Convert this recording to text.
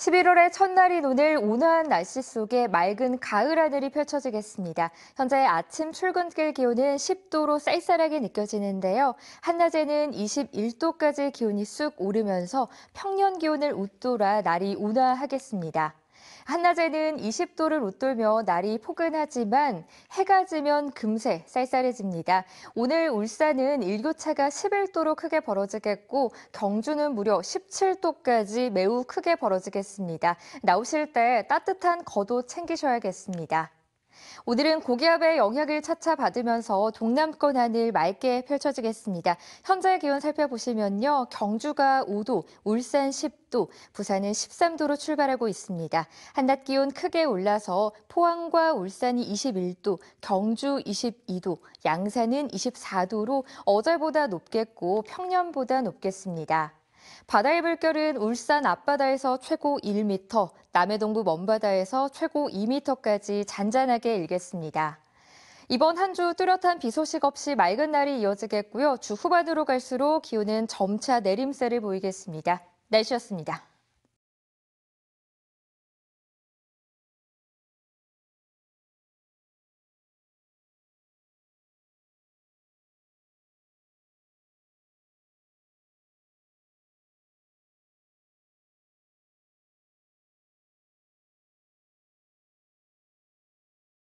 11월의 첫날인 오늘 온화한 날씨 속에 맑은 가을 하늘이 펼쳐지겠습니다. 현재 아침 출근길 기온은 10도로 쌀쌀하게 느껴지는데요. 한낮에는 21도까지 기온이 쑥 오르면서 평년 기온을 웃돌아 날이 온화하겠습니다. 한낮에는 20도를 웃돌며 날이 포근하지만 해가 지면 금세 쌀쌀해집니다. 오늘 울산은 일교차가 11도로 크게 벌어지겠고 경주는 무려 17도까지 매우 크게 벌어지겠습니다. 나오실 때 따뜻한 겉옷 챙기셔야겠습니다. 오늘은 고기압의 영향을 차차 받으면서 동남권 하늘 맑게 펼쳐지겠습니다. 현재 기온 살펴보시면요. 경주가 5도, 울산 10도, 부산은 13도로 출발하고 있습니다. 한낮 기온 크게 올라서 포항과 울산이 21도, 경주 22도, 양산은 24도로 어제보다 높겠고 평년보다 높겠습니다. 바다의 물결은 울산 앞바다에서 최고 1m, 남해동부 먼바다에서 최고 2m까지 잔잔하게 일겠습니다. 이번 한 주 뚜렷한 비 소식 없이 맑은 날이 이어지겠고요. 주 후반으로 갈수록 기온은 점차 내림세를 보이겠습니다. 날씨였습니다.